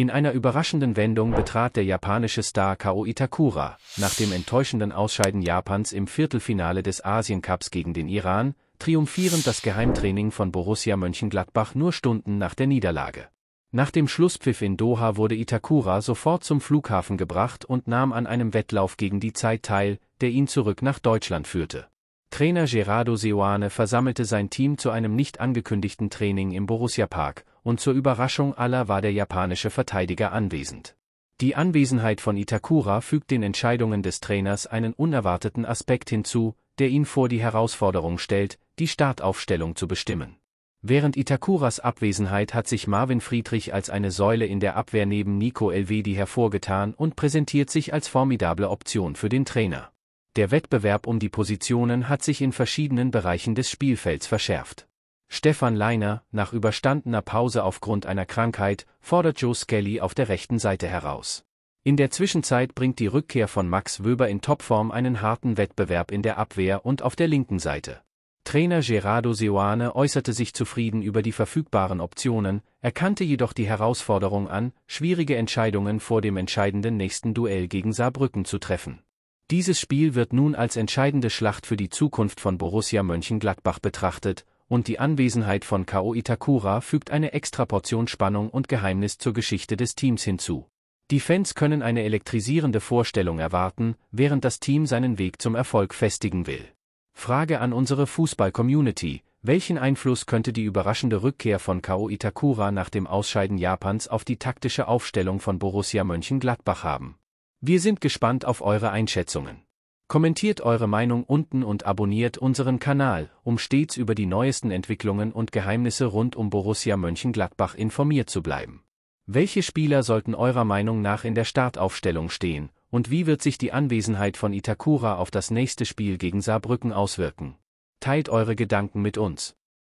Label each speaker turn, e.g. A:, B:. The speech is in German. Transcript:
A: In einer überraschenden Wendung betrat der japanische Star Kao Itakura, nach dem enttäuschenden Ausscheiden Japans im Viertelfinale des Asiencups gegen den Iran, triumphierend das Geheimtraining von Borussia Mönchengladbach nur Stunden nach der Niederlage. Nach dem Schlusspfiff in Doha wurde Itakura sofort zum Flughafen gebracht und nahm an einem Wettlauf gegen die Zeit teil, der ihn zurück nach Deutschland führte. Trainer Gerardo Seoane versammelte sein Team zu einem nicht angekündigten Training im Borussia Park, und zur Überraschung aller war der japanische Verteidiger anwesend. Die Anwesenheit von Itakura fügt den Entscheidungen des Trainers einen unerwarteten Aspekt hinzu, der ihn vor die Herausforderung stellt, die Startaufstellung zu bestimmen. Während Itakuras Abwesenheit hat sich Marvin Friedrich als eine Säule in der Abwehr neben Nico Elvedi hervorgetan und präsentiert sich als formidable Option für den Trainer. Der Wettbewerb um die Positionen hat sich in verschiedenen Bereichen des Spielfelds verschärft. Stefan Leiner, nach überstandener Pause aufgrund einer Krankheit, fordert Joe Skelly auf der rechten Seite heraus. In der Zwischenzeit bringt die Rückkehr von Max Wöber in Topform einen harten Wettbewerb in der Abwehr und auf der linken Seite. Trainer Gerardo Seoane äußerte sich zufrieden über die verfügbaren Optionen, erkannte jedoch die Herausforderung an, schwierige Entscheidungen vor dem entscheidenden nächsten Duell gegen Saarbrücken zu treffen. Dieses Spiel wird nun als entscheidende Schlacht für die Zukunft von Borussia Mönchengladbach betrachtet, und die Anwesenheit von Kao Itakura fügt eine Extraportion Spannung und Geheimnis zur Geschichte des Teams hinzu. Die Fans können eine elektrisierende Vorstellung erwarten, während das Team seinen Weg zum Erfolg festigen will. Frage an unsere Fußball-Community, welchen Einfluss könnte die überraschende Rückkehr von Kao Itakura nach dem Ausscheiden Japans auf die taktische Aufstellung von Borussia Mönchengladbach haben? Wir sind gespannt auf eure Einschätzungen. Kommentiert eure Meinung unten und abonniert unseren Kanal, um stets über die neuesten Entwicklungen und Geheimnisse rund um Borussia Mönchengladbach informiert zu bleiben. Welche Spieler sollten eurer Meinung nach in der Startaufstellung stehen und wie wird sich die Anwesenheit von Itakura auf das nächste Spiel gegen Saarbrücken auswirken? Teilt eure Gedanken mit uns.